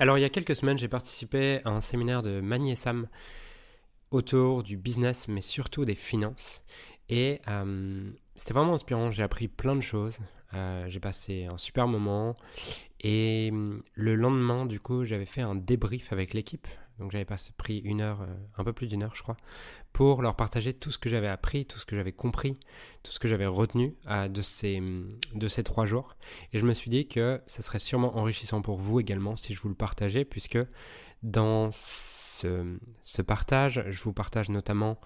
Alors, il y a quelques semaines, j'ai participé à un séminaire de Mani Sam autour du business, mais surtout des finances. Et euh, c'était vraiment inspirant, j'ai appris plein de choses. Euh, j'ai passé un super moment. Et hum, le lendemain, du coup, j'avais fait un débrief avec l'équipe. Donc j'avais passé, pris une heure, euh, un peu plus d'une heure, je crois, pour leur partager tout ce que j'avais appris, tout ce que j'avais compris, tout ce que j'avais retenu euh, de, ces, hum, de ces trois jours. Et je me suis dit que ça serait sûrement enrichissant pour vous également si je vous le partageais, puisque dans ce, ce partage, je vous partage notamment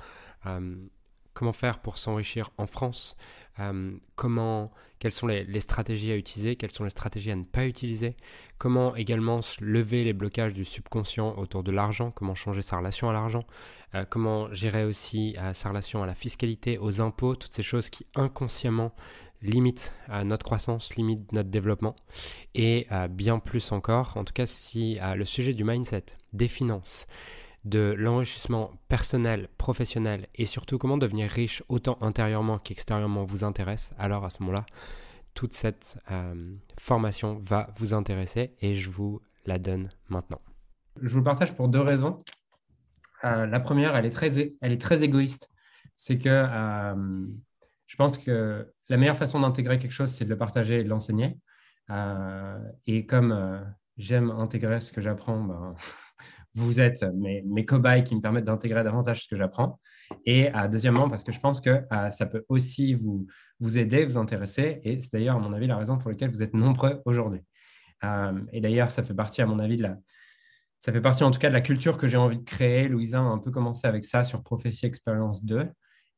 hum, comment faire pour s'enrichir en France, euh, comment, quelles sont les, stratégies à utiliser, quelles sont les stratégies à ne pas utiliser, comment également lever les blocages du subconscient autour de l'argent, comment changer sa relation à l'argent, euh, comment gérer aussi euh, sa relation à la fiscalité, aux impôts, toutes ces choses qui inconsciemment limitent notre croissance, limitent notre développement et bien plus encore, en tout cas si le sujet du mindset, des finances, de l'enrichissement personnel, professionnel et surtout comment devenir riche autant intérieurement qu'extérieurement vous intéresse, alors à ce moment-là, toute cette euh, formation va vous intéresser et je vous la donne maintenant. Je vous le partage pour deux raisons. Euh, la première, elle est très, elle est très égoïste. C'est que euh, je pense que la meilleure façon d'intégrer quelque chose, c'est de le partager et de l'enseigner. et comme j'aime intégrer ce que j'apprends, ben, vous êtes mes, mes cobayes qui me permettent d'intégrer davantage ce que j'apprends. Et euh, deuxièmement, parce que je pense que euh, ça peut aussi vous, vous aider, vous intéresser. Et c'est d'ailleurs, à mon avis, la raison pour laquelle vous êtes nombreux aujourd'hui. Euh, et d'ailleurs, ça fait partie, à mon avis, de la, ça fait partie en tout cas de la culture que j'ai envie de créer. Louisa a un peu commencé avec ça sur Prophétie Expérience 2.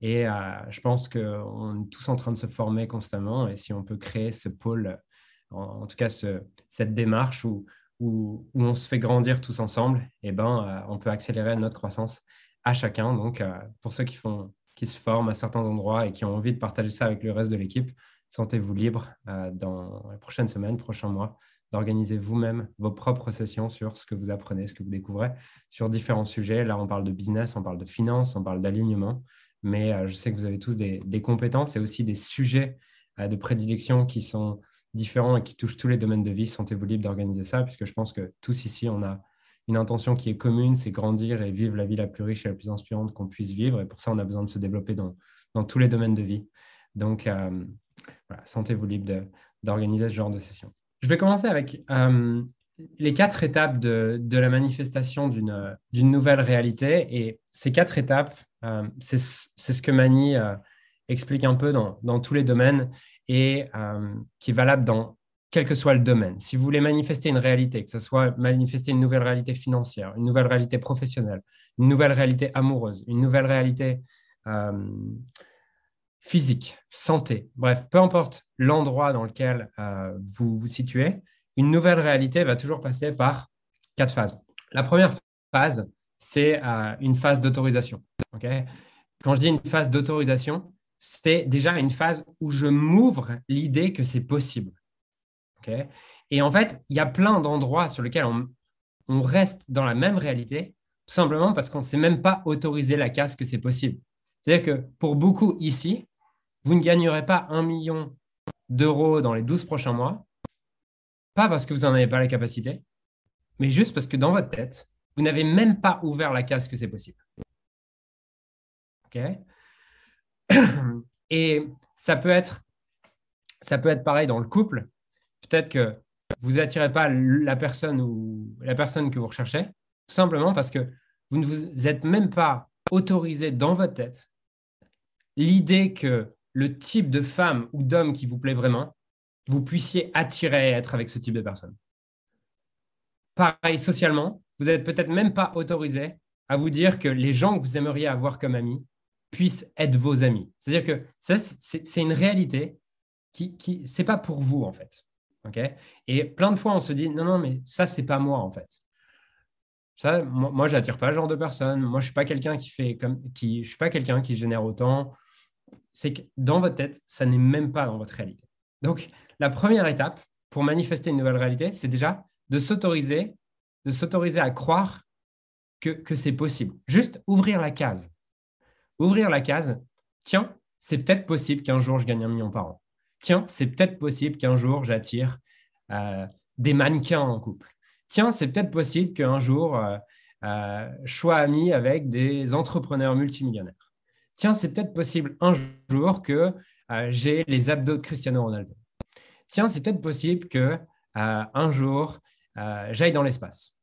Et je pense qu'on est tous en train de se former constamment. Et si on peut créer ce pôle, en, tout cas ce, cette démarche où où, on se fait grandir tous ensemble, et eh ben, euh, on peut accélérer notre croissance à chacun. Donc, euh, pour ceux qui, font, qui se forment à certains endroits et qui ont envie de partager ça avec le reste de l'équipe, sentez-vous libre euh, dans les prochaines semaines, prochains mois, d'organiser vous-même vos propres sessions sur ce que vous apprenez, ce que vous découvrez, sur différents sujets. Là, on parle de business, on parle de finance, on parle d'alignement, mais je sais que vous avez tous des, des compétences et aussi des sujets de prédilection qui sont différents et qui touchent tous les domaines de vie, sentez-vous libre d'organiser ça, puisque je pense que tous ici, on a une intention qui est commune, c'est grandir et vivre la vie la plus riche et la plus inspirante qu'on puisse vivre. Et pour ça, on a besoin de se développer dans, tous les domaines de vie. Donc, euh, sentez-vous libre d'organiser ce genre de session. Je vais commencer avec euh, les quatre étapes de, la manifestation d'une nouvelle réalité. Et ces quatre étapes, euh, c'est ce que Mani explique un peu dans, dans, tous les domaines et euh, qui est valable dans quel que soit le domaine. Si vous voulez manifester une réalité, que ce soit manifester une nouvelle réalité financière, une nouvelle réalité professionnelle, une nouvelle réalité amoureuse, une nouvelle réalité euh, physique, santé, bref, peu importe l'endroit dans lequel euh, vous vous situez, une nouvelle réalité va toujours passer par quatre phases. La première phase, c'est une phase d'autorisation. Quand je dis une phase d'autorisation, c'est déjà une phase où je m'ouvre l'idée que c'est possible. et en fait, il y a plein d'endroits sur lesquels on, reste dans la même réalité, tout simplement parce qu'on ne s'est même pas autorisé la casse que c'est possible. C'est-à-dire que pour beaucoup ici, vous ne gagnerez pas un million d'euros dans les 12 prochains mois, pas parce que vous n'en avez pas la capacité, mais juste parce que dans votre tête, vous n'avez même pas ouvert la case que c'est possible. OK et ça peut être, ça peut être pareil dans le couple. Peut-être que vous attirez pas la personne ou la personne que vous recherchez, tout simplement parce que vous ne vous êtes même pas autorisé dans votre tête l'idée que le type de femme ou d'homme qui vous plaît vraiment, vous puissiez attirer et être avec ce type de personne. Pareil, socialement, vous n'êtes peut-être même pas autorisé à vous dire que les gens que vous aimeriez avoir comme amis, puissent être vos amis. C'est-à-dire que ça, c'est une réalité qui, qui c'est pas pour vous en fait. ok et plein de fois, on se dit non, non, mais ça, c'est pas moi en fait. Ça, moi, je n'attire pas ce genre de personne. Moi, je suis pas quelqu'un qui fait comme, qui, je suis pas quelqu'un qui génère autant. C'est que dans votre tête, ça n'est même pas dans votre réalité. Donc, la première étape pour manifester une nouvelle réalité, c'est déjà de s'autoriser, de s'autoriser à croire que, que c'est possible. Juste ouvrir la case ouvrir la case, tiens, c'est peut-être possible qu'un jour je gagne un million par an. Tiens, c'est peut-être possible qu'un jour j'attire euh, des mannequins en couple. Tiens, c'est peut-être possible qu'un jour euh, euh, je sois ami avec des entrepreneurs multimillionnaires. Tiens, c'est peut-être possible un jour que j'ai les abdos de Cristiano Ronaldo. Tiens, c'est peut-être possible que un jour j'aille dans l'espace.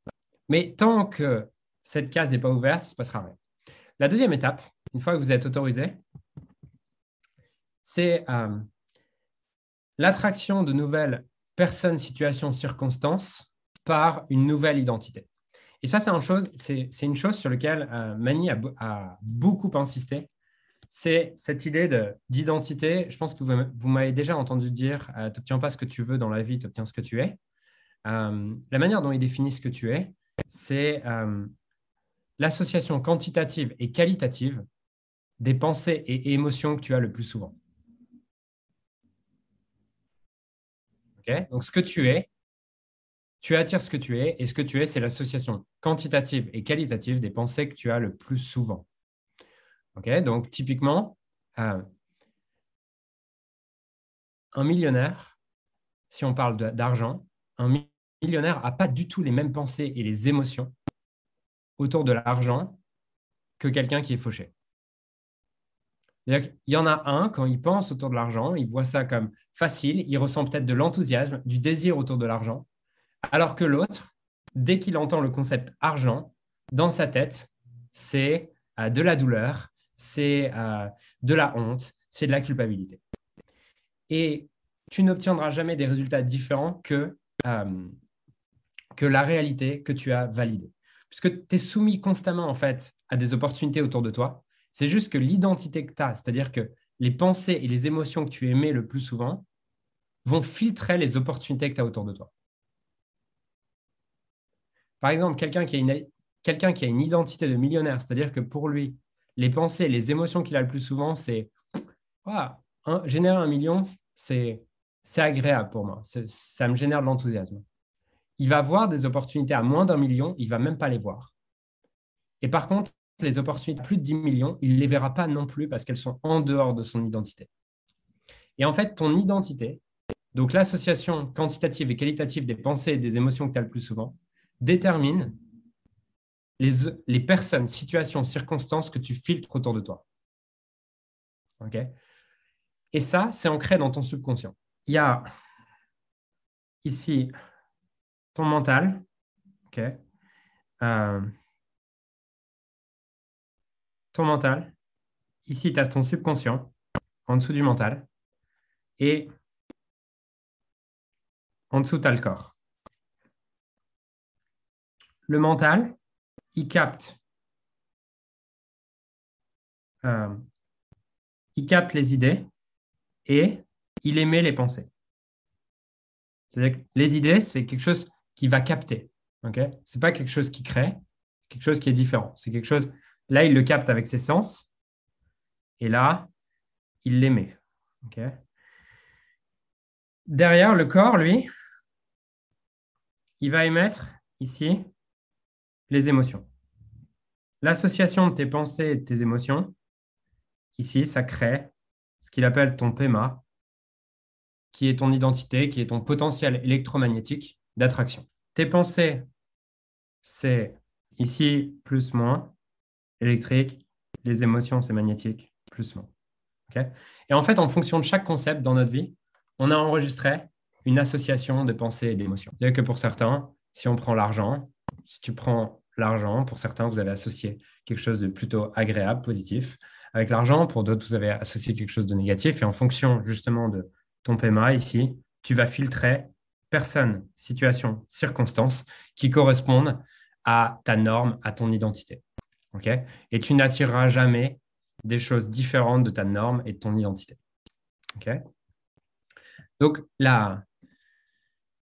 Mais tant que cette case n'est pas ouverte, il ne se passera rien. La deuxième étape, une fois que vous êtes autorisé, c'est euh, l'attraction de nouvelles personnes, situations, circonstances par une nouvelle identité. Et ça, c'est une chose, sur laquelle manny euh, Mani a, beaucoup insisté. C'est cette idée d'identité. Je pense que vous, m'avez déjà entendu dire euh, tu n'obtiens pas ce que tu veux dans la vie, tu obtiens ce que tu es. la manière dont il définit ce que tu es, c'est l'association quantitative et qualitative des pensées et émotions que tu as le plus souvent. Donc, ce que tu es, tu attires ce que tu es, et ce que tu es, c'est l'association quantitative et qualitative des pensées que tu as le plus souvent. Ok, Donc, typiquement, euh, un millionnaire, si on parle d'argent, un millionnaire n'a pas du tout les mêmes pensées et les émotions autour de l'argent que quelqu'un qui est fauché. Il y en a un, quand il pense autour de l'argent, il voit ça comme facile, il ressent peut-être de l'enthousiasme, du désir autour de l'argent, alors que l'autre, dès qu'il entend le concept argent, dans sa tête, c'est euh, de la douleur, c'est euh, de la honte, c'est de la culpabilité. Et tu n'obtiendras jamais des résultats différents que, euh, que la réalité que tu as validée puisque tu es soumis constamment en fait à des opportunités autour de toi. C'est juste que l'identité que tu as, c'est-à-dire que les pensées et les émotions que tu émets le plus souvent vont filtrer les opportunités que tu as autour de toi. Par exemple, quelqu'un qui, qui, a une identité de millionnaire, c'est-à-dire que pour lui, les pensées et les émotions qu'il a le plus souvent, c'est ah, générer un million, c'est agréable pour moi, ça me génère de l'enthousiasme il va voir des opportunités à moins d'un million, il ne va même pas les voir. Et par contre, les opportunités plus de 10 millions, il ne les verra pas non plus parce qu'elles sont en dehors de son identité. Et en fait, ton identité, donc l'association quantitative et qualitative des pensées et des émotions que tu as le plus souvent, détermine les, personnes, situations, circonstances que tu filtres autour de toi. et ça, c'est ancré dans ton subconscient. Il y a ici ton mental, ok, euh, ton mental, ici tu as ton subconscient en dessous du mental, et en dessous tu as le corps. Le mental, il capte, euh, il capte les idées et il émet les pensées. C'est-à-dire que les idées, c'est quelque chose il va capter. ok ce n'est pas quelque chose qui crée, quelque chose qui est différent. C'est quelque chose, là, il le capte avec ses sens, et là, il l'émet. Derrière le corps, lui, il va émettre ici les émotions. L'association de tes pensées et de tes émotions, ici, ça crée ce qu'il appelle ton PEMA, qui est ton identité, qui est ton potentiel électromagnétique d'attraction. Tes pensées, c'est ici plus moins électrique, les émotions, c'est magnétique, plus moins. et en fait, en fonction de chaque concept dans notre vie, on a enregistré une association de pensées et d'émotions. C'est-à-dire que pour certains, si on prend l'argent, si tu prends l'argent, pour certains, vous avez associé quelque chose de plutôt agréable, positif avec l'argent. Pour d'autres, vous avez associé quelque chose de négatif. Et en fonction justement de ton PMA ici, tu vas filtrer personnes, situation, circonstances qui correspondent à ta norme, à ton identité. et tu n'attireras jamais des choses différentes de ta norme et de ton identité. Donc, la,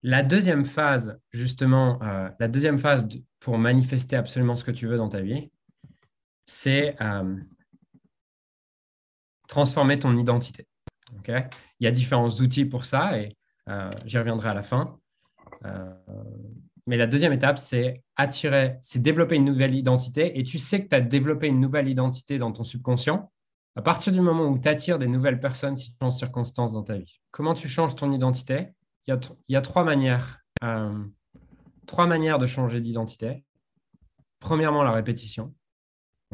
la deuxième phase, justement, euh, la deuxième phase pour manifester absolument ce que tu veux dans ta vie, c'est euh, transformer ton identité. Il y a différents outils pour ça et euh, j'y reviendrai à la fin. Euh, mais la deuxième étape, c'est attirer, c'est développer une nouvelle identité. Et tu sais que tu as développé une nouvelle identité dans ton subconscient à partir du moment où tu attires des nouvelles personnes, situations, circonstances dans ta vie. Comment tu changes ton identité il y, a trois manières. Euh, trois manières de changer d'identité. Premièrement, la répétition.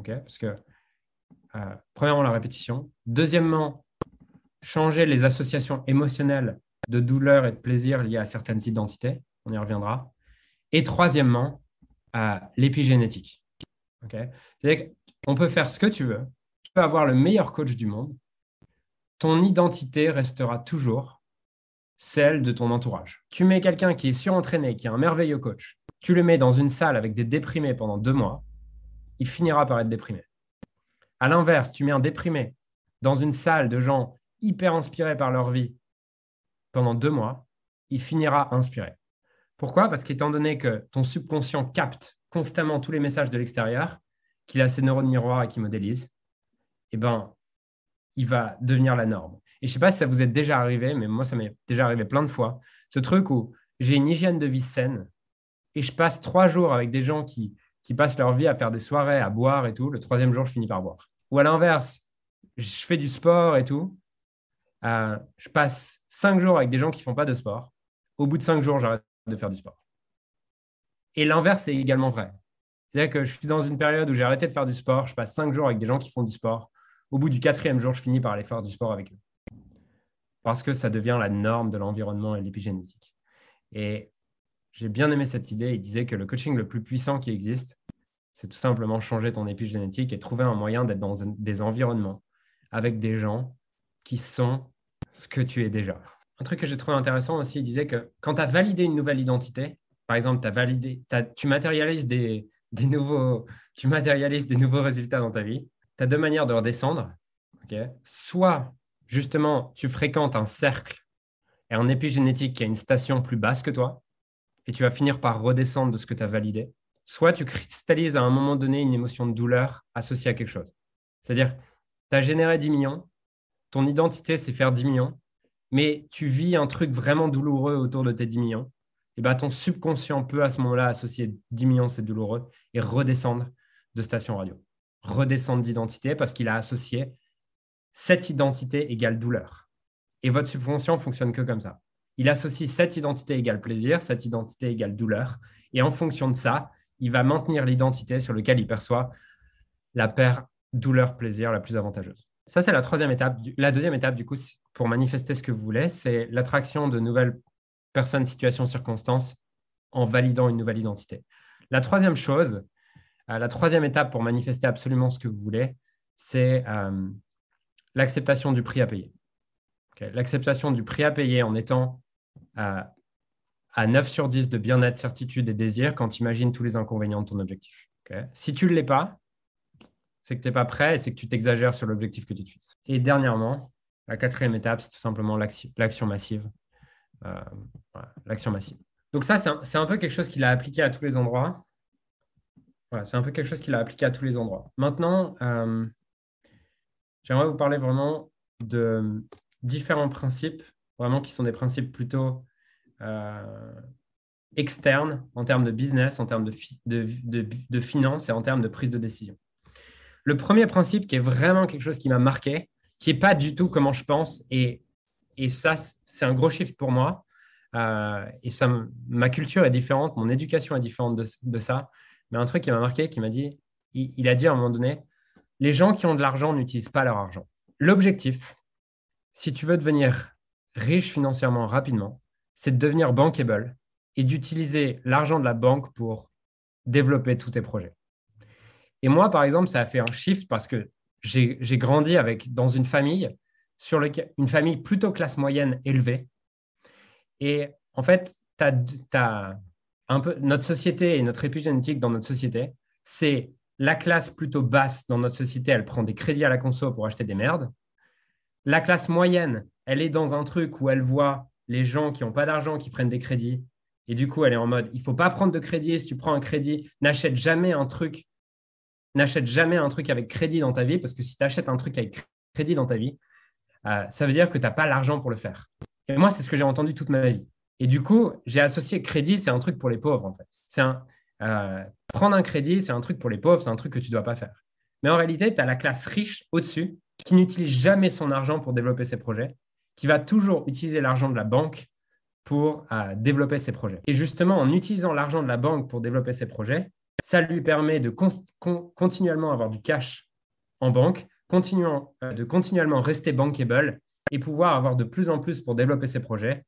Parce que, premièrement, la répétition. Deuxièmement, changer les associations émotionnelles de douleur et de plaisir liés à certaines identités. On y reviendra. Et troisièmement, l'épigénétique. C'est-à-dire qu'on peut faire ce que tu veux. Tu peux avoir le meilleur coach du monde. Ton identité restera toujours celle de ton entourage. Tu mets quelqu'un qui est surentraîné, qui est un merveilleux coach. Tu le mets dans une salle avec des déprimés pendant deux mois. Il finira par être déprimé. À l'inverse, tu mets un déprimé dans une salle de gens hyper inspirés par leur vie pendant deux mois, il finira inspiré. Pourquoi Parce qu'étant donné que ton subconscient capte constamment tous les messages de l'extérieur, qu'il a ses neurones miroirs et qu'il modélise, eh ben, il va devenir la norme. Et je ne sais pas si ça vous est déjà arrivé, mais moi, ça m'est déjà arrivé plein de fois. Ce truc où j'ai une hygiène de vie saine et je passe trois jours avec des gens qui, passent leur vie à faire des soirées, à boire et tout. Le troisième jour, je finis par boire. Ou à l'inverse, je fais du sport et tout. Euh, je passe cinq jours avec des gens qui ne font pas de sport. Au bout de cinq jours, j'arrête de faire du sport. Et l'inverse est également vrai. C'est-à-dire que je suis dans une période où j'ai arrêté de faire du sport, je passe cinq jours avec des gens qui font du sport. Au bout du quatrième jour, je finis par aller faire du sport avec eux. Parce que ça devient la norme de l'environnement et de l'épigénétique. Et j'ai bien aimé cette idée. Il disait que le coaching le plus puissant qui existe, c'est tout simplement changer ton épigénétique et trouver un moyen d'être dans des environnements avec des gens qui sont ce que tu es déjà. Un truc que j'ai trouvé intéressant aussi, il disait que quand tu as validé une nouvelle identité, par exemple, as validé, tu, matérialises des, nouveaux, tu matérialises des nouveaux résultats dans ta vie, tu as deux manières de redescendre. Soit, justement, tu fréquentes un cercle et en épigénétique, qui a une station plus basse que toi et tu vas finir par redescendre de ce que tu as validé. Soit tu cristallises à un moment donné une émotion de douleur associée à quelque chose. C'est-à-dire, tu as généré 10 millions, ton identité, c'est faire 10 millions, mais tu vis un truc vraiment douloureux autour de tes 10 millions, et eh bah, ben, ton subconscient peut à ce moment-là associer 10 millions, c'est douloureux, et redescendre de station radio, redescendre d'identité parce qu'il a associé cette identité égale douleur. Et votre subconscient fonctionne que comme ça. Il associe cette identité égale plaisir, cette identité égale douleur, et en fonction de ça, il va maintenir l'identité sur laquelle il perçoit la paire douleur-plaisir la plus avantageuse. Ça, c'est la troisième étape. La deuxième étape, du coup, pour manifester ce que vous voulez, c'est l'attraction de nouvelles personnes, situations, circonstances en validant une nouvelle identité. La troisième chose, euh, la troisième étape pour manifester absolument ce que vous voulez, c'est euh, l'acceptation du prix à payer. L'acceptation du prix à payer en étant euh, à 9 sur 10 de bien-être, certitude et désir quand tu imagines tous les inconvénients de ton objectif. Si tu ne l'es pas, c'est que tu n'es pas prêt et c'est que tu t'exagères sur l'objectif que tu te fixes. Et dernièrement, la quatrième étape, c'est tout simplement l'action massive. Euh, l'action massive. Donc ça, c'est un, peu quelque chose qu'il a appliqué à tous les endroits. Voilà, c'est un peu quelque chose qu'il a appliqué à tous les endroits. Maintenant, euh, j'aimerais vous parler vraiment de différents principes, vraiment qui sont des principes plutôt euh, externes en termes de business, en termes de, de, de finances et en termes de prise de décision. Le premier principe qui est vraiment quelque chose qui m'a marqué, qui n'est pas du tout comment je pense, et, ça, c'est un gros chiffre pour moi, euh, et ça, ma culture est différente, mon éducation est différente de, ça, mais un truc qui m'a marqué, qui m'a dit, il a dit à un moment donné, les gens qui ont de l'argent n'utilisent pas leur argent. L'objectif, si tu veux devenir riche financièrement rapidement, c'est de devenir bankable et d'utiliser l'argent de la banque pour développer tous tes projets. Et moi, par exemple, ça a fait un shift parce que j'ai grandi avec, dans une famille, sur une famille plutôt classe moyenne élevée. Et en fait, un peu, notre société et notre épigénétique dans notre société, c'est la classe plutôt basse dans notre société, elle prend des crédits à la conso pour acheter des merdes. La classe moyenne, elle est dans un truc où elle voit les gens qui n'ont pas d'argent qui prennent des crédits. Et du coup, elle est en mode, il faut pas prendre de crédit. Si tu prends un crédit, n'achète jamais un truc n'achète jamais un truc avec crédit dans ta vie, parce que si tu achètes un truc avec crédit dans ta vie, euh, ça veut dire que tu n'as pas l'argent pour le faire. Et moi, c'est ce que j'ai entendu toute ma vie. Et du coup, j'ai associé crédit, c'est un truc pour les pauvres, en fait. C'est un, euh, prendre un crédit, c'est un truc pour les pauvres, c'est un truc que tu ne dois pas faire. Mais en réalité, tu as la classe riche au-dessus qui n'utilise jamais son argent pour développer ses projets, qui va toujours utiliser l'argent de la banque pour euh, développer ses projets. Et justement, en utilisant l'argent de la banque pour développer ses projets, ça lui permet de continuellement avoir du cash en banque, euh, de continuellement rester bankable et pouvoir avoir de plus en plus pour développer ses projets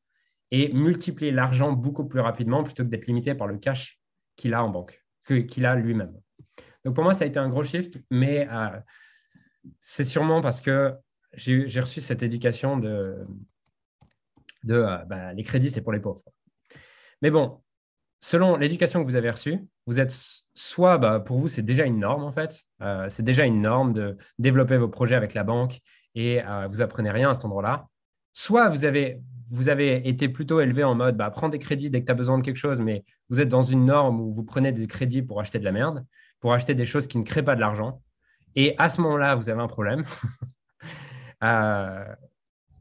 et multiplier l'argent beaucoup plus rapidement plutôt que d'être limité par le cash qu'il a en banque, qu'il a lui-même. Donc pour moi, ça a été un gros shift, mais euh, c'est sûrement parce que j'ai reçu cette éducation de, de euh, bah, les crédits, c'est pour les pauvres. Mais bon, selon l'éducation que vous avez reçue, vous êtes soit, bah, pour vous, c'est déjà une norme en fait, euh, c'est déjà une norme de développer vos projets avec la banque et euh, vous apprenez rien à cet endroit-là. Soit vous avez, vous avez été plutôt élevé en mode, bah, prends des crédits dès que tu as besoin de quelque chose, mais vous êtes dans une norme où vous prenez des crédits pour acheter de la merde, pour acheter des choses qui ne créent pas de l'argent. Et à ce moment-là, vous avez un problème. Euh,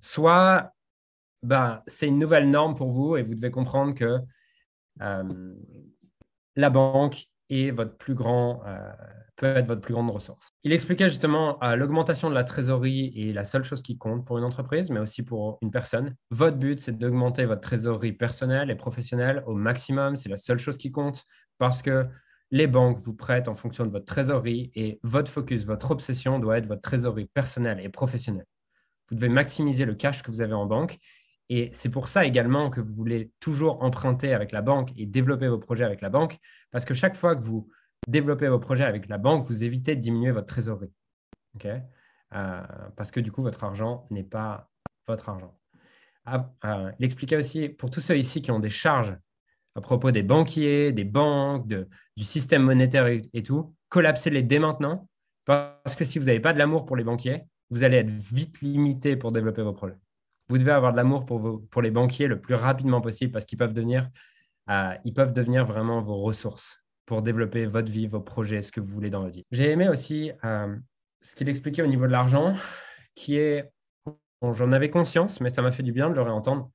soit bah, c'est une nouvelle norme pour vous et vous devez comprendre que euh, la banque est votre plus grand, euh, peut être votre plus grande ressource. Il expliquait justement à euh, l'augmentation de la trésorerie est la seule chose qui compte pour une entreprise, mais aussi pour une personne. Votre but, c'est d'augmenter votre trésorerie personnelle et professionnelle au maximum. C'est la seule chose qui compte parce que les banques vous prêtent en fonction de votre trésorerie et votre focus, votre obsession doit être votre trésorerie personnelle et professionnelle. Vous devez maximiser le cash que vous avez en banque et c'est pour ça également que vous voulez toujours emprunter avec la banque et développer vos projets avec la banque, parce que chaque fois que vous développez vos projets avec la banque, vous évitez de diminuer votre trésorerie. Euh, parce que du coup, votre argent n'est pas votre argent. il ah, euh, expliquait aussi, pour tous ceux ici qui ont des charges à propos des banquiers, des banques, du système monétaire et, et tout, collapsez-les dès maintenant, parce que si vous n'avez pas de l'amour pour les banquiers, vous allez être vite limité pour développer vos projets. Vous devez avoir de l'amour pour, pour les banquiers le plus rapidement possible parce qu'ils peuvent devenir, euh, peuvent devenir vraiment vos ressources pour développer votre vie, vos projets, ce que vous voulez dans votre vie. J'ai aimé aussi euh, ce qu'il expliquait au niveau de l'argent, qui est, j'en avais conscience, mais ça m'a fait du bien de le réentendre,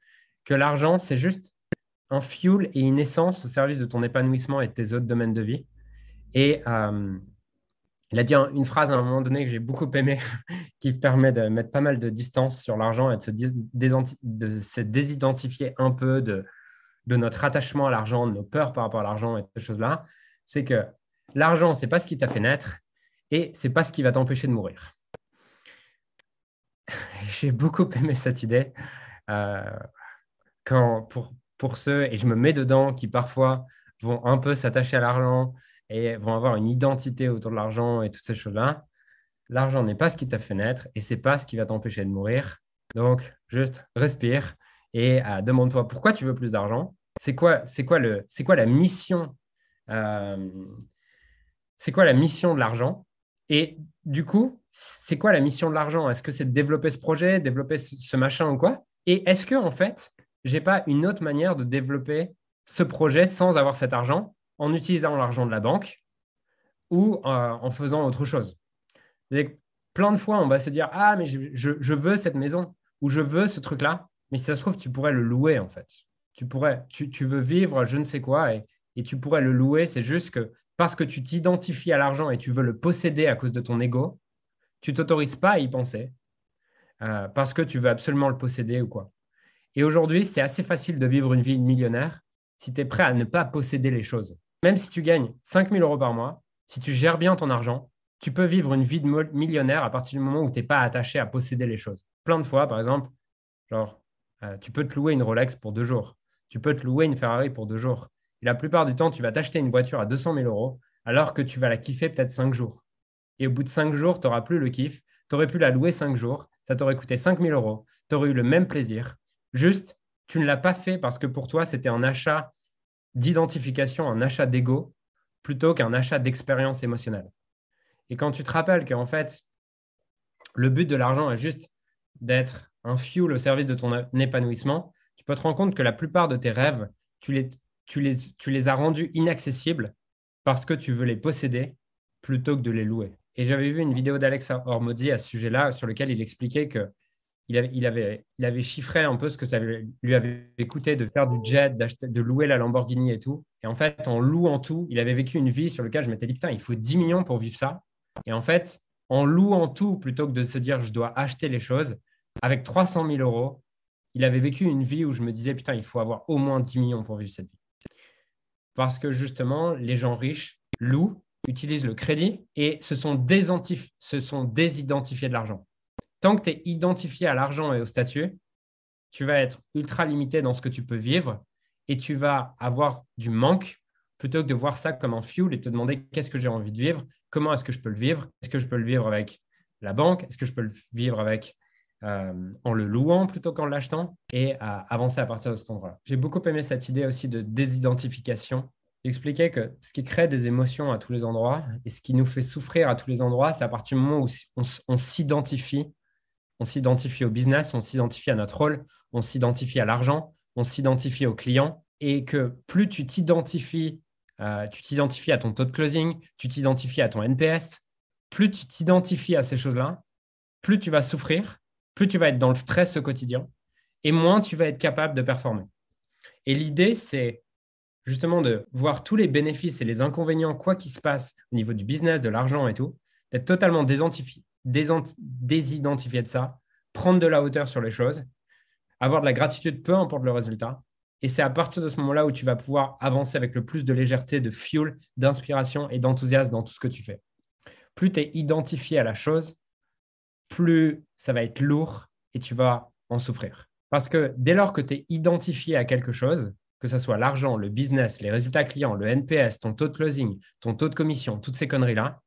que l'argent, c'est juste un fuel et une essence au service de ton épanouissement et de tes autres domaines de vie. Et euh, il a dit une phrase à un moment donné que j'ai beaucoup aimé, qui permet de mettre pas mal de distance sur l'argent et de se, désidentifier un peu de, notre attachement à l'argent, de nos peurs par rapport à l'argent et ces choses-là. C'est que l'argent, ce n'est pas ce qui t'a fait naître et ce n'est pas ce qui va t'empêcher de mourir. j'ai beaucoup aimé cette idée. Euh, quand, pour, pour ceux, et je me mets dedans, qui parfois vont un peu s'attacher à l'argent, et vont avoir une identité autour de l'argent et toutes ces choses-là. L'argent n'est pas ce qui t'a fait naître et c'est pas ce qui va t'empêcher de mourir. Donc, juste respire et euh, demande-toi pourquoi tu veux plus d'argent. C'est quoi, c'est quoi le, c'est quoi la mission, euh, c'est quoi la mission de l'argent Et du coup, c'est quoi la mission de l'argent Est-ce que c'est de développer ce projet, développer ce, ce machin ou quoi Et est-ce que en fait, j'ai pas une autre manière de développer ce projet sans avoir cet argent en utilisant l'argent de la banque ou euh, en faisant autre chose. Plein de fois, on va se dire Ah, mais je, veux cette maison ou je veux ce truc-là, mais si ça se trouve, tu pourrais le louer en fait. Tu, pourrais, tu, veux vivre je ne sais quoi et, tu pourrais le louer. C'est juste que parce que tu t'identifies à l'argent et tu veux le posséder à cause de ton ego, tu t'autorises pas à y penser euh, parce que tu veux absolument le posséder ou quoi. Et aujourd'hui, c'est assez facile de vivre une vie millionnaire si tu es prêt à ne pas posséder les choses. Même si tu gagnes 5000 euros par mois, si tu gères bien ton argent, tu peux vivre une vie de millionnaire à partir du moment où tu n'es pas attaché à posséder les choses. Plein de fois, par exemple, genre, euh, tu peux te louer une Rolex pour deux jours, tu peux te louer une Ferrari pour deux jours. Et la plupart du temps, tu vas t'acheter une voiture à 200 000 euros alors que tu vas la kiffer peut-être cinq jours. Et au bout de cinq jours, tu n'auras plus le kiff, tu aurais pu la louer cinq jours, ça t'aurait coûté 5 000 euros, tu aurais eu le même plaisir. Juste, tu ne l'as pas fait parce que pour toi, c'était un achat d'identification, un achat d'ego, plutôt qu'un achat d'expérience émotionnelle. Et quand tu te rappelles qu'en fait, le but de l'argent est juste d'être un fuel au service de ton épanouissement, tu peux te rendre compte que la plupart de tes rêves, tu les, tu les, as rendus inaccessibles parce que tu veux les posséder plutôt que de les louer. Et j'avais vu une vidéo d'Alex Ormodi à ce sujet-là, sur lequel il expliquait que il avait, chiffré un peu ce que ça lui avait coûté de faire du jet, de louer la Lamborghini et tout. Et en fait, en louant tout, il avait vécu une vie sur laquelle je m'étais dit, putain, il faut 10 millions pour vivre ça. Et en fait, en louant tout, plutôt que de se dire, je dois acheter les choses, avec 300 000 euros, il avait vécu une vie où je me disais, putain, il faut avoir au moins 10 millions pour vivre cette vie. Parce que justement, les gens riches louent, utilisent le crédit et se sont désidentifiés de l'argent tant que tu es identifié à l'argent et au statut, tu vas être ultra limité dans ce que tu peux vivre et tu vas avoir du manque plutôt que de voir ça comme un fuel et te demander qu'est-ce que j'ai envie de vivre, comment est-ce que je peux le vivre, est-ce que je peux le vivre avec la banque, est-ce que je peux le vivre avec euh, en le louant plutôt qu'en l'achetant et avancer à partir de cet endroit-là. J'ai beaucoup aimé cette idée aussi de désidentification. Expliquer que ce qui crée des émotions à tous les endroits et ce qui nous fait souffrir à tous les endroits, c'est à partir du moment où on s'identifie on s'identifie au business, on s'identifie à notre rôle, on s'identifie à l'argent, on s'identifie aux clients, et que plus tu t'identifies, euh, tu t'identifies à ton taux de closing, tu t'identifies à ton NPS, plus tu t'identifies à ces choses-là, plus tu vas souffrir, plus tu vas être dans le stress au quotidien, et moins tu vas être capable de performer. Et l'idée, c'est justement de voir tous les bénéfices et les inconvénients, quoi qu'il se passe au niveau du business, de l'argent et tout, d'être totalement désidentifié, désidentifier de ça, prendre de la hauteur sur les choses, avoir de la gratitude, peu importe le résultat. Et c'est à partir de ce moment-là où tu vas pouvoir avancer avec le plus de légèreté, de fuel, d'inspiration et d'enthousiasme dans tout ce que tu fais. Plus tu es identifié à la chose, plus ça va être lourd et tu vas en souffrir. Parce que dès lors que tu es identifié à quelque chose, que ce soit l'argent, le business, les résultats clients, le NPS, ton taux de closing, ton taux de commission, toutes ces conneries-là,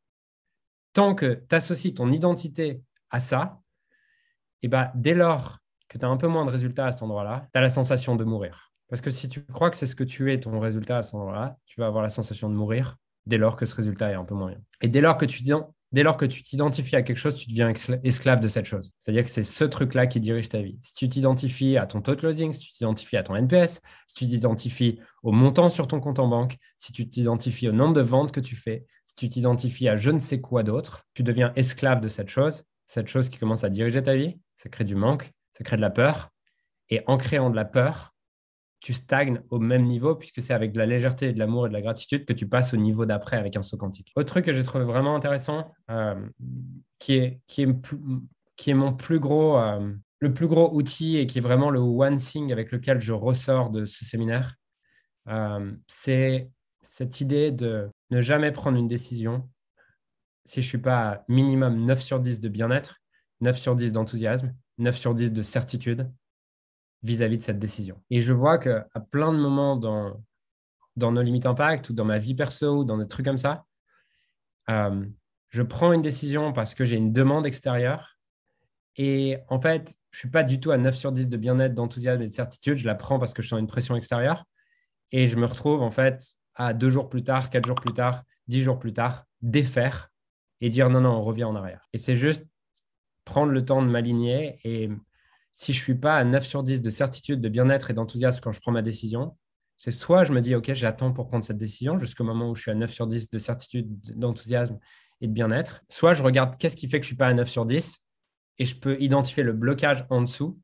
tant que tu associes ton identité à ça, et eh ben, dès lors que tu as un peu moins de résultats à cet endroit-là, tu as la sensation de mourir. Parce que si tu crois que c'est ce que tu es, ton résultat à cet endroit-là, tu vas avoir la sensation de mourir dès lors que ce résultat est un peu bien. Et dès lors que tu dès lors que tu t'identifies à quelque chose, tu deviens esclave de cette chose. C'est-à-dire que c'est ce truc-là qui dirige ta vie. Si tu t'identifies à ton total losing, si tu t'identifies à ton NPS, si tu t'identifies au montant sur ton compte en banque, si tu t'identifies au nombre de ventes que tu fais, tu t'identifies à je ne sais quoi d'autre, tu deviens esclave de cette chose, cette chose qui commence à diriger ta vie, ça crée du manque, ça crée de la peur. Et en créant de la peur, tu stagnes au même niveau, puisque c'est avec de la légèreté, de l'amour et de la gratitude que tu passes au niveau d'après avec un saut quantique. Autre truc que j'ai trouvé vraiment intéressant, euh, qui, est, qui, est, mon plus gros, euh, le plus gros outil et qui est vraiment le one thing avec lequel je ressors de ce séminaire, euh, c'est cette idée de ne jamais prendre une décision si je ne suis pas minimum 9 sur 10 de bien-être, 9 sur 10 d'enthousiasme, 9 sur 10 de certitude vis-à-vis de cette décision. Et je vois qu'à plein de moments dans, dans nos limites impact ou dans ma vie perso ou dans des trucs comme ça, euh, je prends une décision parce que j'ai une demande extérieure et en fait, je ne suis pas du tout à 9 sur 10 de bien-être, d'enthousiasme et de certitude. Je la prends parce que je sens une pression extérieure. Et je me retrouve en fait à deux jours plus tard, quatre jours plus tard, dix jours plus tard, défaire et dire non, non, on revient en arrière. Et c'est juste prendre le temps de m'aligner. Et si je ne suis pas à 9 sur 10 de certitude, de bien-être et d'enthousiasme quand je prends ma décision, c'est soit je me dis, OK, j'attends pour prendre cette décision jusqu'au moment où je suis à 9 sur 10 de certitude, d'enthousiasme et de bien-être. Soit je regarde qu'est-ce qui fait que je ne suis pas à 9 sur 10 et je peux identifier le blocage en dessous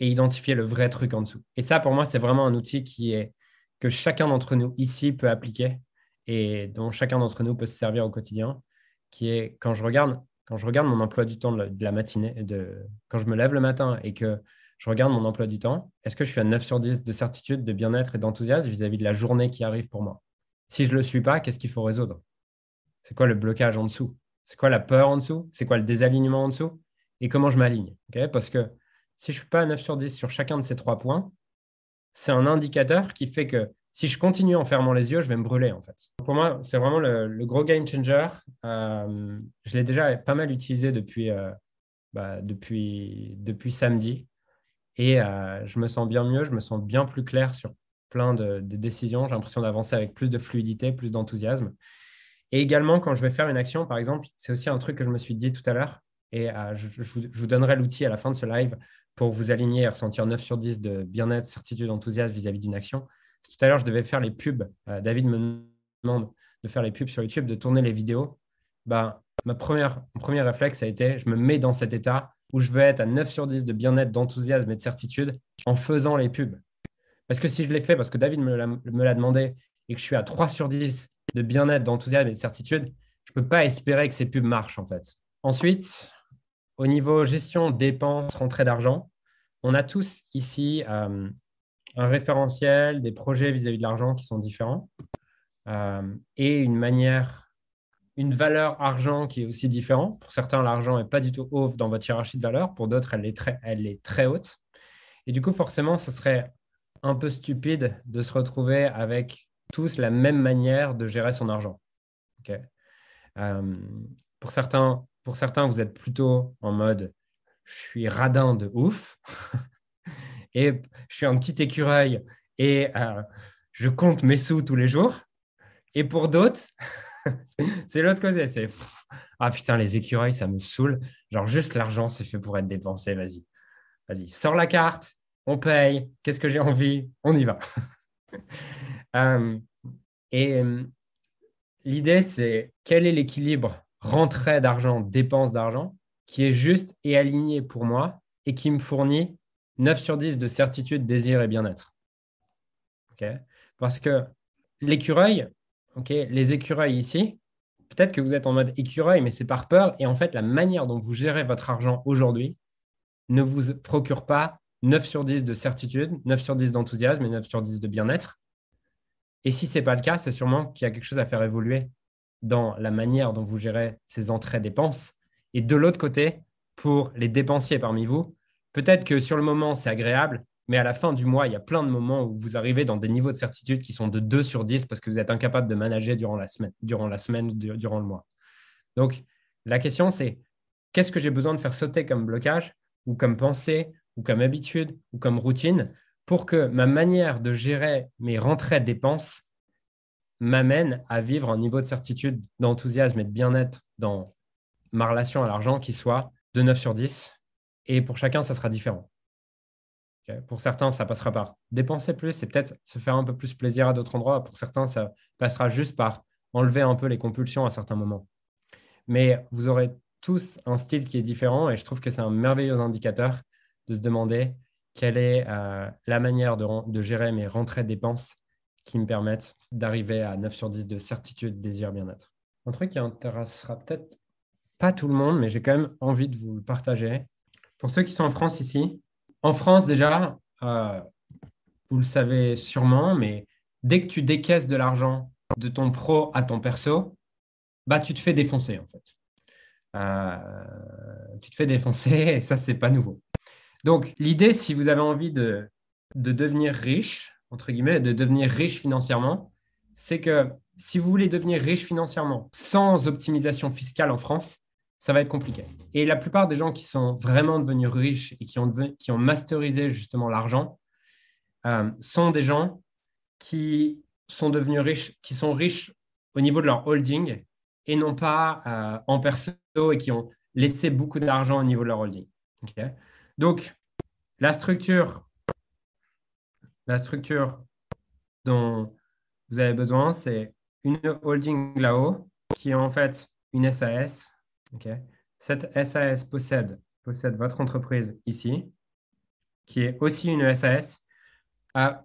et identifier le vrai truc en dessous. Et ça, pour moi, c'est vraiment un outil qui est que chacun d'entre nous ici peut appliquer et dont chacun d'entre nous peut se servir au quotidien, qui est quand je regarde, quand je regarde mon emploi du temps de la matinée, de, quand je me lève le matin et que je regarde mon emploi du temps, est-ce que je suis à 9 sur 10 de certitude, de bien-être et d'enthousiasme vis-à-vis de la journée qui arrive pour moi Si je ne le suis pas, qu'est-ce qu'il faut résoudre C'est quoi le blocage en dessous C'est quoi la peur en dessous C'est quoi le désalignement en dessous Et comment je m'aligne Parce que si je ne suis pas à 9 sur 10 sur chacun de ces trois points, c'est un indicateur qui fait que si je continue en fermant les yeux, je vais me brûler en fait. Pour moi, c'est vraiment le, gros game changer. Euh, je l'ai déjà pas mal utilisé depuis, euh, bah, depuis, samedi et euh, je me sens bien mieux, je me sens bien plus clair sur plein de, décisions. J'ai l'impression d'avancer avec plus de fluidité, plus d'enthousiasme. Et également, quand je vais faire une action, par exemple, c'est aussi un truc que je me suis dit tout à l'heure et je, vous donnerai l'outil à la fin de ce live pour vous aligner et ressentir 9 sur 10 de bien-être, certitude, enthousiasme vis-à-vis d'une action. Tout à l'heure, je devais faire les pubs. Euh, David me demande de faire les pubs sur YouTube, de tourner les vidéos. Bah, ma première, mon premier réflexe a été, je me mets dans cet état où je veux être à 9 sur 10 de bien-être, d'enthousiasme et de certitude en faisant les pubs. Parce que si je l'ai fait, parce que David me l'a, me l'a demandé et que je suis à 3 sur 10 de bien-être, d'enthousiasme et de certitude, je ne peux pas espérer que ces pubs marchent en fait. Ensuite, au niveau gestion dépenses, rentrée d'argent, on a tous ici euh, un référentiel, des projets vis-à-vis de l'argent qui sont différents euh, et une manière, une valeur argent qui est aussi différente. Pour certains, l'argent n'est pas du tout haut dans votre hiérarchie de valeur. Pour d'autres, elle, est très, elle est très haute. Et du coup, forcément, ce serait un peu stupide de se retrouver avec tous la même manière de gérer son argent. Euh, pour certains, pour certains, vous êtes plutôt en mode je suis radin de ouf et je suis un petit écureuil et euh, je compte mes sous tous les jours. Et pour d'autres, c'est l'autre côté. C'est ah putain, les écureuils, ça me saoule. Genre, juste l'argent, c'est fait pour être dépensé. Vas-y, vas-y, sors la carte, on paye. Qu'est-ce que j'ai envie On y va. Euh, et euh, l'idée, c'est quel est l'équilibre rentrée d'argent, dépense d'argent, qui est juste et alignée pour moi et qui me fournit 9 sur 10 de certitude, désir et bien-être. Parce que l'écureuil, les écureuils ici, peut-être que vous êtes en mode écureuil, mais c'est par peur. Et en fait, la manière dont vous gérez votre argent aujourd'hui ne vous procure pas 9 sur 10 de certitude, 9 sur 10 d'enthousiasme et 9 sur 10 de bien-être. Et si ce n'est pas le cas, c'est sûrement qu'il y a quelque chose à faire évoluer dans la manière dont vous gérez ces entrées-dépenses. Et de l'autre côté, pour les dépensiers parmi vous, peut-être que sur le moment, c'est agréable, mais à la fin du mois, il y a plein de moments où vous arrivez dans des niveaux de certitude qui sont de 2 sur 10 parce que vous êtes incapable de manager durant la semaine, durant, la semaine, durant le mois. Donc, la question, c'est qu'est-ce que j'ai besoin de faire sauter comme blocage ou comme pensée ou comme habitude ou comme routine pour que ma manière de gérer mes rentrées dépenses m'amène à vivre un niveau de certitude, d'enthousiasme et de bien-être dans ma relation à l'argent qui soit de 9 sur 10. Et pour chacun, ça sera différent. Pour certains, ça passera par dépenser plus et peut-être se faire un peu plus plaisir à d'autres endroits. Pour certains, ça passera juste par enlever un peu les compulsions à certains moments. Mais vous aurez tous un style qui est différent et je trouve que c'est un merveilleux indicateur de se demander quelle est euh, la manière de gérer mes rentrées-dépenses qui me permettent d'arriver à 9 sur 10 de certitude, désir, bien-être. Un truc qui intéressera peut-être pas tout le monde, mais j'ai quand même envie de vous le partager. Pour ceux qui sont en France ici, en France déjà, euh, vous le savez sûrement, mais dès que tu décaisses de l'argent de ton pro à ton perso, bah tu te fais défoncer en fait. Euh, tu te fais défoncer et ça c'est pas nouveau. Donc l'idée, si vous avez envie de, de devenir riche, entre guillemets, de devenir riche financièrement, c'est que si vous voulez devenir riche financièrement sans optimisation fiscale en France, ça va être compliqué. Et la plupart des gens qui sont vraiment devenus riches et qui ont, qui ont masterisé justement l'argent euh, sont des gens qui sont devenus riches, qui sont riches au niveau de leur holding et non pas euh, en perso et qui ont laissé beaucoup d'argent au niveau de leur holding. Donc, la structure la structure dont vous avez besoin, c'est une holding là-haut qui est en fait une SAS. Cette SAS possède, possède votre entreprise ici, qui est aussi une SAS.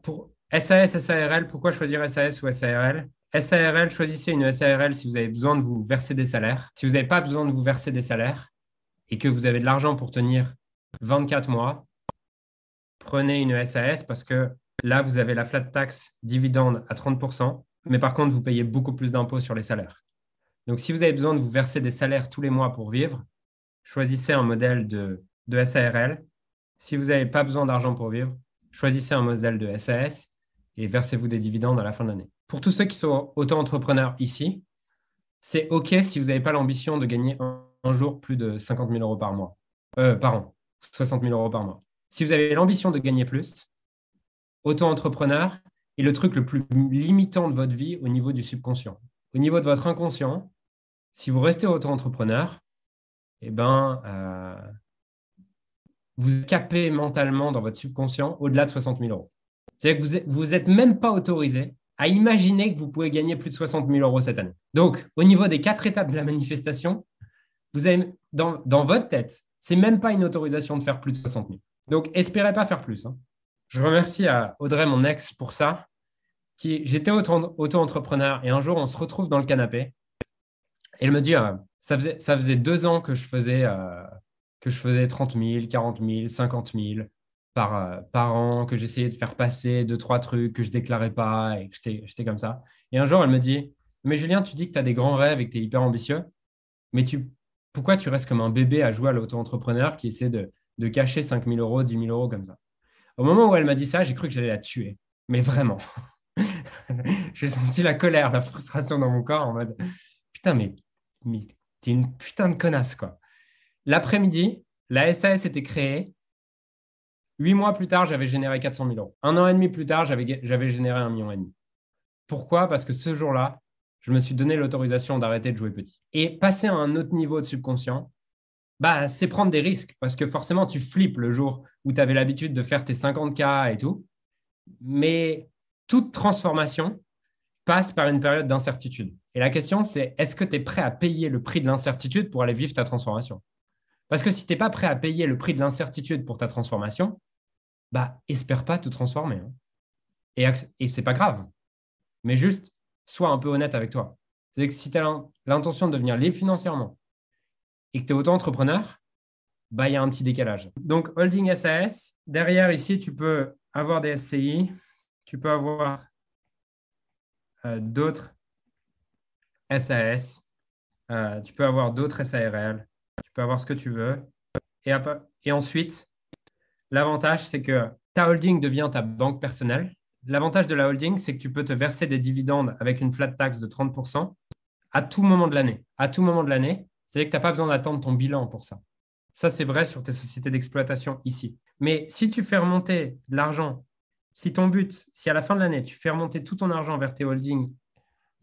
pour SAS, SARL, pourquoi choisir SAS ou SARL SARL, choisissez une SARL si vous avez besoin de vous verser des salaires. Si vous n'avez pas besoin de vous verser des salaires et que vous avez de l'argent pour tenir 24 mois, prenez une SAS parce que Là, vous avez la flat tax dividende à 30%, mais par contre, vous payez beaucoup plus d'impôts sur les salaires. Donc, si vous avez besoin de vous verser des salaires tous les mois pour vivre, choisissez un modèle de, SARL. Si vous n'avez pas besoin d'argent pour vivre, choisissez un modèle de SAS et versez-vous des dividendes à la fin de l'année. Pour tous ceux qui sont auto-entrepreneurs ici, c'est OK si vous n'avez pas l'ambition de gagner un, jour plus de 50 000 euros par mois, euh, par an, 60 000 euros par mois. Si vous avez l'ambition de gagner plus, auto-entrepreneur est le truc le plus limitant de votre vie au niveau du subconscient. Au niveau de votre inconscient, si vous restez auto-entrepreneur, eh ben, euh, vous capez mentalement dans votre subconscient au-delà de 60 000 euros. C'est-à-dire que vous n'êtes même pas autorisé à imaginer que vous pouvez gagner plus de 60 000 euros cette année. Donc, au niveau des quatre étapes de la manifestation, vous dans, votre tête, c'est même pas une autorisation de faire plus de 60 000. Donc, espérez pas faire plus. Hein je remercie à Audrey, mon ex, pour ça. Qui, j'étais auto-entrepreneur et un jour, on se retrouve dans le canapé. elle me dit, euh, ça, faisait, deux ans que je faisais, euh, que je faisais 30 000, 40 000, 50 000 par, an, que j'essayais de faire passer deux, trois trucs que je déclarais pas et que j'étais comme ça. Et un jour, elle me dit, mais Julien, tu dis que tu as des grands rêves et que tu es hyper ambitieux, mais tu, pourquoi tu restes comme un bébé à jouer à l'auto-entrepreneur qui essaie de, de cacher 5 000 euros, 10 000 euros comme ça au moment où elle m'a dit ça, j'ai cru que j'allais la tuer. Mais vraiment. j'ai senti la colère, la frustration dans mon corps en mode Putain, mais, t'es une putain de connasse, quoi. L'après-midi, la SAS était créée. Huit mois plus tard, j'avais généré 400 000 euros. Un an et demi plus tard, j'avais généré un million et demi. Pourquoi Parce que ce jour-là, je me suis donné l'autorisation d'arrêter de jouer petit. Et passer à un autre niveau de subconscient, bah, c'est prendre des risques parce que forcément, tu flippes le jour où tu avais l'habitude de faire tes 50K et tout. Mais toute transformation passe par une période d'incertitude. Et la question, c'est est-ce que tu es prêt à payer le prix de l'incertitude pour aller vivre ta transformation Parce que si tu n'es pas prêt à payer le prix de l'incertitude pour ta transformation, bah, espère pas te transformer. Hein. Et, et c'est pas grave. Mais juste, sois un peu honnête avec toi. C'est que si tu as l'intention de devenir libre financièrement, et que tu es auto-entrepreneur, bah, il y a un petit décalage. Donc, holding SAS, derrière ici, tu peux avoir des SCI, euh, euh, tu peux avoir d'autres SAS, tu peux avoir d'autres SARL, tu peux avoir ce que tu veux. Et, et ensuite, l'avantage, c'est que ta holding devient ta banque personnelle. L'avantage de la holding, c'est que tu peux te verser des dividendes avec une flat tax de 30% à tout moment de l'année. À tout moment de l'année, c'est-à-dire que tu n'as pas besoin d'attendre ton bilan pour ça. Ça, c'est vrai sur tes sociétés d'exploitation ici. Mais si tu fais remonter de l'argent, si ton but, si à la fin de l'année, tu fais remonter tout ton argent vers tes holdings,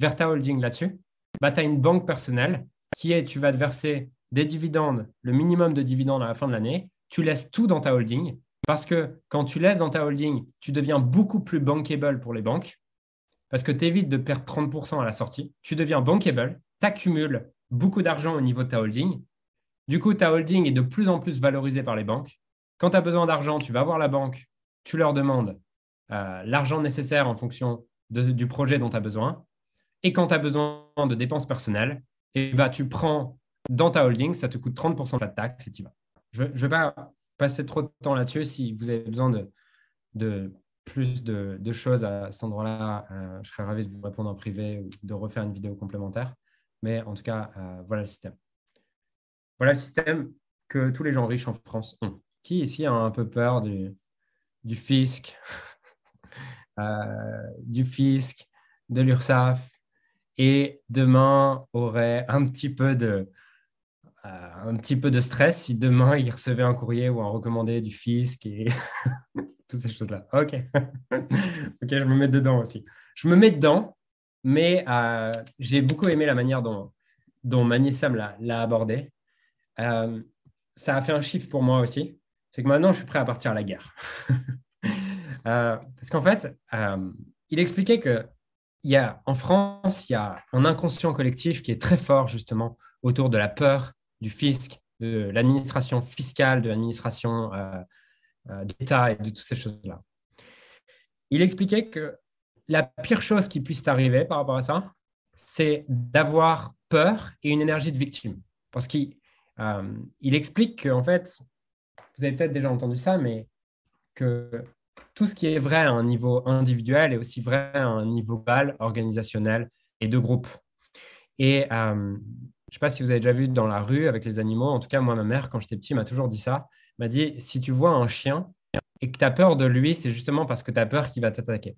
vers ta holding là-dessus, bah, tu as une banque personnelle qui est, tu vas te verser des dividendes, le minimum de dividendes à la fin de l'année, tu laisses tout dans ta holding, parce que quand tu laisses dans ta holding, tu deviens beaucoup plus bankable pour les banques, parce que tu évites de perdre 30% à la sortie, tu deviens bankable, tu accumules beaucoup d'argent au niveau de ta holding. Du coup, ta holding est de plus en plus valorisée par les banques. Quand tu as besoin d'argent, tu vas voir la banque, tu leur demandes euh, l'argent nécessaire en fonction du projet dont tu as besoin. Et quand tu as besoin de dépenses personnelles, et eh bah, ben, tu prends dans ta holding, ça te coûte 30% de la taxe et tu vas. Je ne vais pas passer trop de temps là-dessus. Si vous avez besoin de, plus de, choses à cet endroit-là, euh, je serais ravi de vous répondre en privé ou de refaire une vidéo complémentaire mais en tout cas, euh, voilà le système. Voilà le système que tous les gens riches en France ont. Qui ici a un peu peur du, fisc, euh, du fisc, de l'URSSAF, et demain aurait un petit peu de, euh, un petit peu de stress si demain il recevait un courrier ou un recommandé du fisc et toutes ces choses-là. Ok, ok, je me mets dedans aussi. Je me mets dedans mais euh, j'ai beaucoup aimé la manière dont, dont l'a abordé. Euh, ça a fait un chiffre pour moi aussi. C'est que maintenant, je suis prêt à partir à la guerre. Euh, parce qu'en fait, il expliquait que y a, en France, il y a un inconscient collectif qui est très fort justement autour de la peur du fisc, de l'administration fiscale, de l'administration d'État et de toutes ces choses-là. Il expliquait que la pire chose qui puisse t'arriver par rapport à ça, c'est d'avoir peur et une énergie de victime. Parce qu'il euh, il explique qu'en fait, vous avez peut-être déjà entendu ça, mais que tout ce qui est vrai à un niveau individuel est aussi vrai à un niveau global, organisationnel et de groupe. Et euh, je ne sais pas si vous avez déjà vu dans la rue avec les animaux, en tout cas, moi, ma mère, quand j'étais petit, m'a toujours dit ça, m'a dit, si tu vois un chien et que tu as peur de lui, c'est justement parce que tu as peur qu'il va t'attaquer.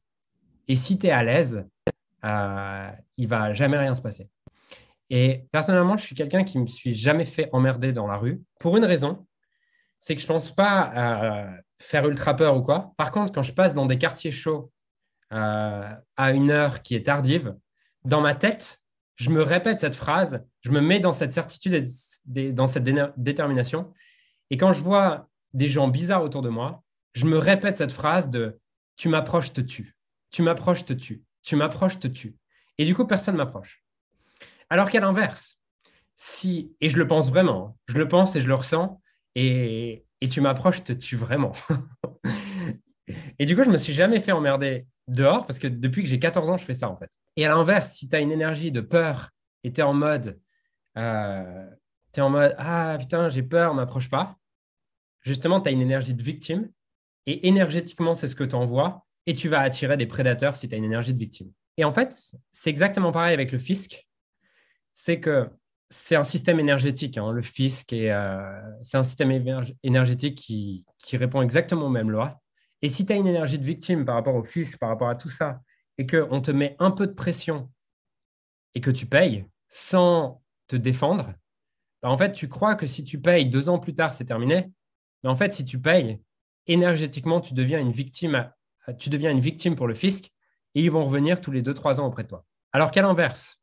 Et si tu es à l'aise, euh, il va jamais rien se passer. Et personnellement, je suis quelqu'un qui ne me suis jamais fait emmerder dans la rue pour une raison, c'est que je ne pense pas à euh, faire ultra peur ou quoi. Par contre, quand je passe dans des quartiers chauds euh, à une heure qui est tardive, dans ma tête, je me répète cette phrase, je me mets dans cette certitude et dans cette détermination. Et quand je vois des gens bizarres autour de moi, je me répète cette phrase de tu m'approches, te tue. Tu m'approches, te tue. Tu m'approches, te tues. Et du coup, personne m'approche. Alors qu'à l'inverse, si, et je le pense vraiment, hein, je le pense et je le ressens, et, et tu m'approches, te tue vraiment. et du coup, je me suis jamais fait emmerder dehors parce que depuis que j'ai 14 ans, je fais ça en fait. Et à l'inverse, si tu as une énergie de peur et tu es en mode, euh, tu es en mode, ah putain, j'ai peur, m'approche pas, justement, tu as une énergie de victime et énergétiquement, c'est ce que tu envoies et tu vas attirer des prédateurs si tu as une énergie de victime. Et en fait, c'est exactement pareil avec le fisc. C'est que c'est un système énergétique, hein. le fisc, et euh, c'est un système énergétique qui, répond exactement aux mêmes lois. Et si tu as une énergie de victime par rapport au fisc, par rapport à tout ça, et qu'on te met un peu de pression et que tu payes sans te défendre, bah, en fait, tu crois que si tu payes deux ans plus tard, c'est terminé. Mais en fait, si tu payes, énergétiquement, tu deviens une victime euh, tu deviens une victime pour le fisc et ils vont revenir tous les 2-3 ans auprès de toi. Alors qu'à l'inverse,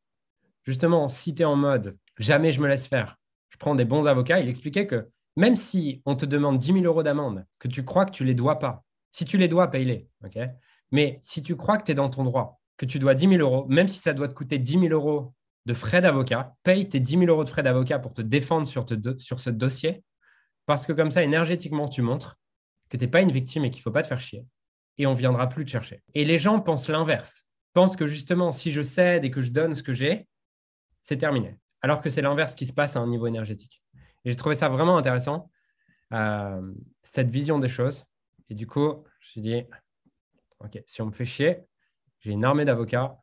justement, si tu es en mode jamais je me laisse faire, je prends des bons avocats, il expliquait que même si on te demande 10 000 euros d'amende, que tu crois que tu ne les dois pas, si tu les dois, paye-les. Mais si tu crois que tu es dans ton droit, que tu dois 10 000 euros, même si ça doit te coûter 10 000 euros de frais d'avocat, paye tes 10 000 euros de frais d'avocat pour te défendre sur, sur ce dossier, parce que comme ça, énergétiquement, tu montres que tu n'es pas une victime et qu'il ne faut pas te faire chier et on viendra plus te chercher. Et les gens pensent l'inverse, pensent que justement, si je cède et que je donne ce que j'ai, c'est terminé. Alors que c'est l'inverse qui se passe à un niveau énergétique. Et j'ai trouvé ça vraiment intéressant, euh, cette vision des choses. Et du coup, je me suis dit, OK, si on me fait chier, j'ai une armée d'avocats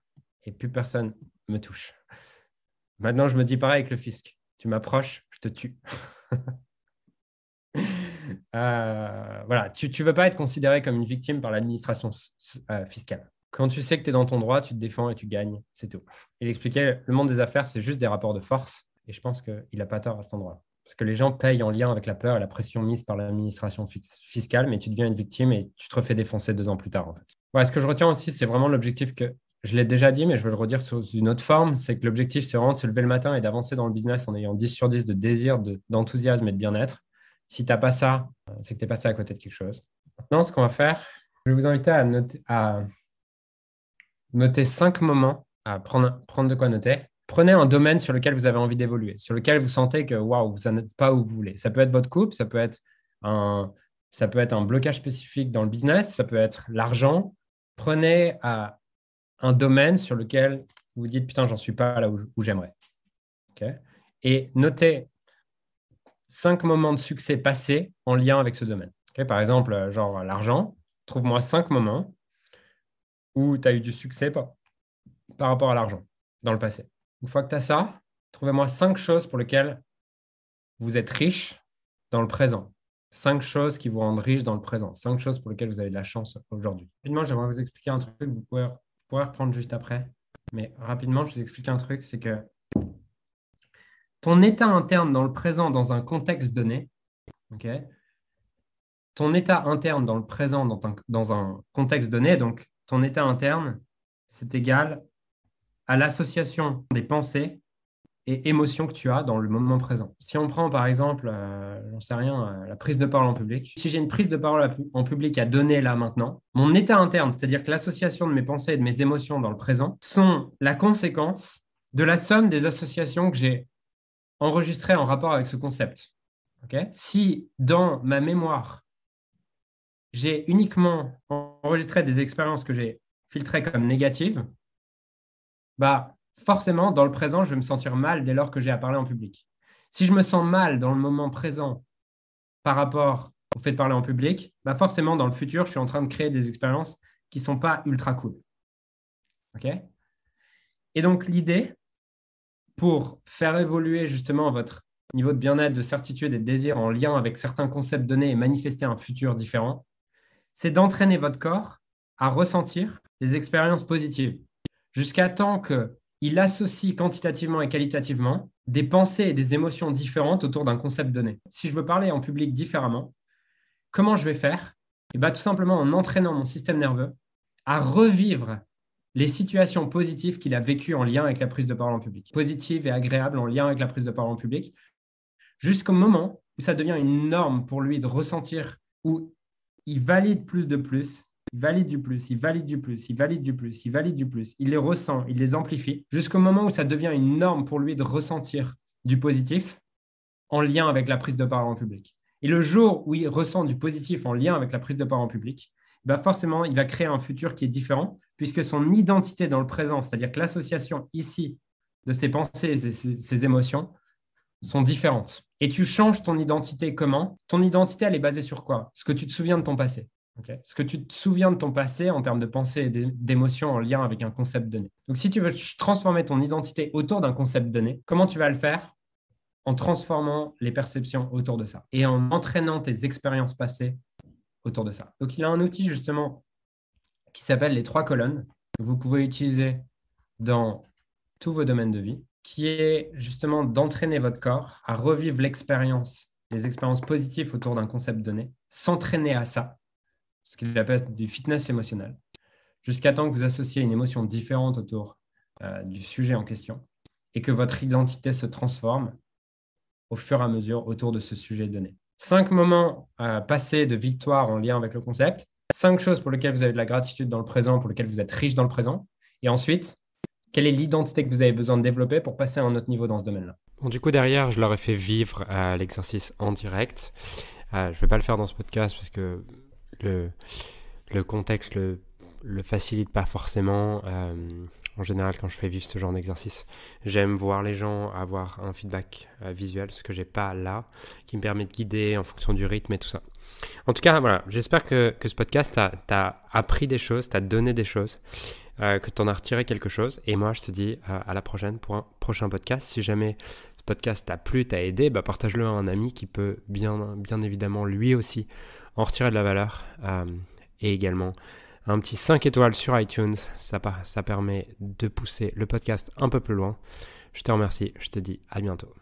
et plus personne me touche. Maintenant, je me dis pareil avec le fisc. Tu m'approches, je te tue. Euh, voilà, tu ne veux pas être considéré comme une victime par l'administration euh, fiscale. Quand tu sais que tu es dans ton droit, tu te défends et tu gagnes, c'est tout. Il expliquait, le monde des affaires, c'est juste des rapports de force. Et je pense qu'il n'a pas tort à cet endroit. Parce que les gens payent en lien avec la peur et la pression mise par l'administration fiscale, mais tu deviens une victime et tu te refais défoncer deux ans plus tard, en fait. ce que je retiens aussi, c'est vraiment l'objectif que je l'ai déjà dit, mais je veux le redire sous une autre forme, c'est que l'objectif, c'est vraiment de se lever le matin et d'avancer dans le business en ayant 10 sur 10 de désir, d'enthousiasme et de bien-être. Si tu n'as pas ça, euh, c'est que tu es passé à côté de quelque chose. Maintenant, ce qu'on va faire, je vais vous inviter à noter, à noter cinq moments, à prendre, prendre de quoi noter. Prenez un domaine sur lequel vous avez envie d'évoluer, sur lequel vous sentez que waouh, vous n'êtes pas où vous voulez. Ça peut être votre couple, ça peut être un, ça peut être un blocage spécifique dans le business, ça peut être l'argent. Prenez un domaine sur lequel vous vous dites putain, j'en suis pas là où, j'aimerais. et notez cinq moments de succès passés en lien avec ce domaine. Par exemple, euh, genre euh, l'argent, trouve-moi cinq moments où tu as eu du succès par, rapport à l'argent dans le passé. Une fois que tu as ça, trouvez-moi cinq choses pour lesquelles vous êtes riche dans le présent. Cinq choses qui vous rendent riche dans le présent. Cinq choses pour lesquelles vous avez de la chance aujourd'hui. Rapidement, j'aimerais vous expliquer un truc que vous pouvez, vous pouvez reprendre juste après. Mais rapidement, je vous explique un truc, c'est que ton état interne dans le présent, dans un contexte donné, ton état interne dans le présent, dans un, dans un contexte donné, donc ton état interne, c'est égal à l'association des pensées et émotions que tu as dans le moment présent. Si on prend par exemple, euh, j'en sais rien, euh, la prise de parole en public. Si j'ai une prise de parole en public à donner là maintenant, mon état interne, c'est-à-dire que l'association de mes pensées et de mes émotions dans le présent, sont la conséquence de la somme des associations que j'ai enregistré en rapport avec ce concept. si dans ma mémoire, j'ai uniquement enregistré des expériences que j'ai filtrées comme négatives, bah, forcément, dans le présent, je vais me sentir mal dès lors que j'ai à parler en public. Si je me sens mal dans le moment présent par rapport au fait de parler en public, bah forcément, dans le futur, je suis en train de créer des expériences qui ne sont pas ultra cool. Et donc, l'idée, pour faire évoluer justement votre niveau de bien-être, de certitude et de désir en lien avec certains concepts donnés et manifester un futur différent, c'est d'entraîner votre corps à ressentir des expériences positives jusqu'à temps qu'il associe quantitativement et qualitativement des pensées et des émotions différentes autour d'un concept donné. Si je veux parler en public différemment, comment je vais faire eh bien, Tout simplement en entraînant mon système nerveux à revivre les situations positives qu'il a vécues en lien avec la prise de parole en public, positives et agréables en lien avec la prise de parole en public, jusqu'au moment où ça devient une norme pour lui de ressentir où il valide plus de plus, il valide du plus, il valide du plus, il valide du plus, il valide du plus, il les ressent, il les amplifie, jusqu'au moment où ça devient une norme pour lui de ressentir du positif en lien avec la prise de parole en public. Et le jour où il ressent du positif en lien avec la prise de parole en public, bah, forcément, il va créer un futur qui est différent, puisque son identité dans le présent, c'est-à-dire que l'association ici de ses pensées et ses, émotions, sont différentes. Et tu changes ton identité comment Ton identité, elle est basée sur quoi Ce que tu te souviens de ton passé. Ce que tu te souviens de ton passé en termes de pensées et d'émotions en lien avec un concept donné. Donc, si tu veux transformer ton identité autour d'un concept donné, comment tu vas le faire En transformant les perceptions autour de ça et en entraînant tes expériences passées autour de ça. Donc, il a un outil justement qui s'appelle les trois colonnes que vous pouvez utiliser dans tous vos domaines de vie, qui est justement d'entraîner votre corps à revivre l'expérience, les expériences positives autour d'un concept donné, s'entraîner à ça, ce qu'il appelle du fitness émotionnel, jusqu'à temps que vous associez une émotion différente autour euh, du sujet en question et que votre identité se transforme au fur et à mesure autour de ce sujet donné cinq moments euh, passés de victoire en lien avec le concept, cinq choses pour lesquelles vous avez de la gratitude dans le présent, pour lesquelles vous êtes riche dans le présent, et ensuite, quelle est l'identité que vous avez besoin de développer pour passer à un autre niveau dans ce domaine-là. du coup, derrière, je leur ai fait vivre l'exercice en direct. Euh, je ne vais pas le faire dans ce podcast parce que le, contexte le, le facilite pas forcément. Euh, en général quand je fais vivre ce genre d'exercice. J'aime voir les gens avoir un feedback euh, visuel, ce que j'ai pas là, qui me permet de guider en fonction du rythme et tout ça. En tout cas, voilà, j'espère que, ce podcast t'a appris des choses, t'a donné des choses, euh, que t'en as retiré quelque chose. Et moi, je te dis euh, à la prochaine pour un prochain podcast. Si jamais ce podcast t'a plu, t'a aidé, bah, partage-le à un ami qui peut bien, bien évidemment lui aussi en retirer de la valeur et également un petit 5 étoiles sur iTunes. Ça, ça permet de pousser le podcast un peu plus loin. Je te remercie, je te dis à bientôt.